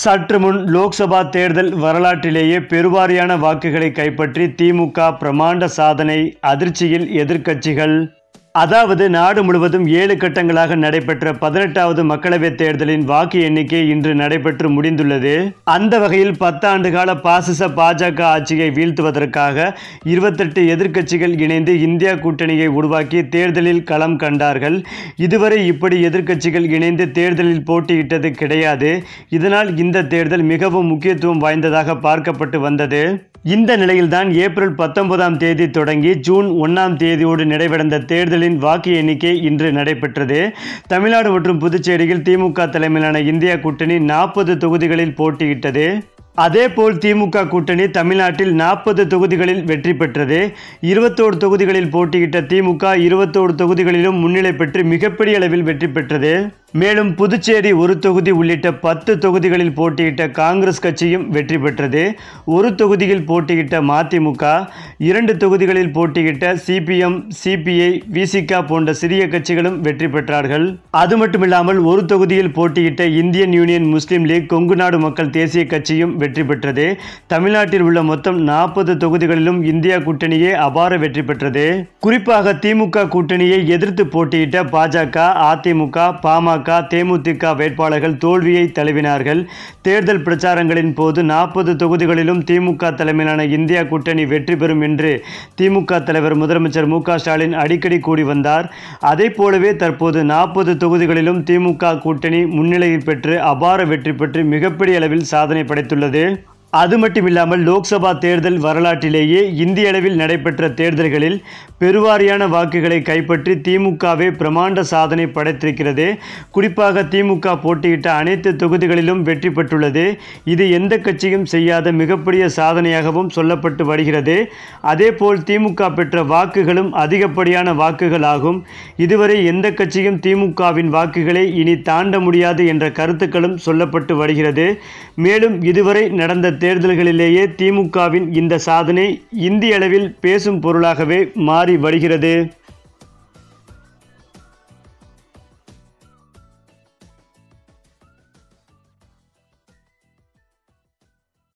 சற்று முன் லோக்சபா தேர்தல் வரலாற்றிலேயே பெருவாரியான வாக்குகளை கைப்பற்றி திமுக பிரமாண்ட சாதனை அதிர்ச்சியில் எதிர்க்கட்சிகள் அதாவது நாடு முழுவதும் ஏழு கட்டங்களாக நடைபெற்ற பதினெட்டாவது மக்களவைத் தேர்தலின் வாக்கு எண்ணிக்கை இன்று நடைபெற்று முடிந்துள்ளது அந்த வகையில் பத்தாண்டு கால பாசிச பாஜக ஆட்சியை வீழ்த்துவதற்காக இருபத்தெட்டு எதிர்க்கட்சிகள் இணைந்து இந்தியா கூட்டணியை உருவாக்கி தேர்தலில் களம் கண்டார்கள் இதுவரை இப்படி எதிர்க்கட்சிகள் இணைந்து தேர்தலில் போட்டியிட்டது கிடையாது இதனால் இந்த தேர்தல் மிகவும் முக்கியத்துவம் வாய்ந்ததாக பார்க்கப்பட்டு வந்தது இந்த நிலையில்தான் ஏப்ரல் பத்தொன்பதாம் தேதி தொடங்கி ஜூன் ஒன்றாம் தேதியோடு நிறைவடைந்த தேர்தலின் வாக்கு எண்ணிக்கை இன்று நடைபெற்றது தமிழ்நாடு மற்றும் புதுச்சேரியில் திமுக தலைமையிலான இந்தியா கூட்டணி நாற்பது தொகுதிகளில் போட்டியிட்டது அதேபோல் திமுக கூட்டணி தமிழ்நாட்டில் நாற்பது தொகுதிகளில் வெற்றி பெற்றது இருபத்தோரு தொகுதிகளில் போட்டியிட்ட திமுக இருபத்தோரு தொகுதிகளிலும் முன்னிலை பெற்று மிகப்பெரிய அளவில் வெற்றி பெற்றது மேலும் புதுச்சேரி ஒரு தொகுதி உள்ளிட்ட பத்து தொகுதிகளில் போட்டியிட்ட காங்கிரஸ் கட்சியும் வெற்றி பெற்றது ஒரு தொகுதியில் போட்டியிட்ட மதிமுக இரண்டு தொகுதிகளில் போட்டியிட்ட சிபிஎம் சிபிஐ விசிகா போன்ற சிறிய கட்சிகளும் வெற்றி பெற்றார்கள் அது மட்டுமில்லாமல் ஒரு தொகுதியில் போட்டியிட்ட இந்தியன் யூனியன் முஸ்லீம் லீக் கொங்கு நாடு மக்கள் தேசிய கட்சியும் வெற்றி பெற்றது தமிழ்நாட்டில் உள்ள மொத்தம் நாற்பது தொகுதிகளிலும் இந்தியா கூட்டணியே அபார வெற்றி பெற்றது குறிப்பாக திமுக கூட்டணியை எதிர்த்து போட்டியிட்ட பாஜக அதிமுக பாமக பாமக தேமுதிக வேட்பாளர்கள் தோல்வியை தழுவினார்கள் தேர்தல் பிரச்சாரங்களின் போது நாற்பது தொகுதிகளிலும் திமுக தலைமையிலான இந்தியா கூட்டணி வெற்றி பெறும் என்று திமுக தலைவர் முதலமைச்சர் மு ஸ்டாலின் அடிக்கடி கூடி வந்தார் அதை போலவே தற்போது நாற்பது தொகுதிகளிலும் திமுக கூட்டணி முன்னிலையில் பெற்று அபார வெற்றி பெற்று மிகப்பெரிய அளவில் சாதனை படைத்துள்ளது அது மட்டும் இல்லாமல் லோக்சபா தேர்தல் வரலாற்றிலேயே இந்திய அளவில் நடைபெற்ற தேர்தல்களில் பெருவாரியான வாக்குகளை கைப்பற்றி திமுகவே பிரமாண்ட சாதனை படைத்திருக்கிறது குறிப்பாக திமுக போட்டியிட்ட அனைத்து தொகுதிகளிலும் வெற்றி பெற்றுள்ளது இது எந்த கட்சியும் செய்யாத மிகப்பெரிய சாதனையாகவும் சொல்லப்பட்டு வருகிறது அதேபோல் திமுக பெற்ற வாக்குகளும் அதிகப்படியான வாக்குகளாகும் இதுவரை எந்த கட்சியும் திமுகவின் வாக்குகளை இனி தாண்ட முடியாது என்ற கருத்துக்களும் சொல்லப்பட்டு வருகிறது மேலும் இதுவரை நடந்த தேர்தல்களிலேயே திமுகவின் இந்த சாதனை இந்திய அளவில் பேசும் பொருளாகவே மாறி வருகிறது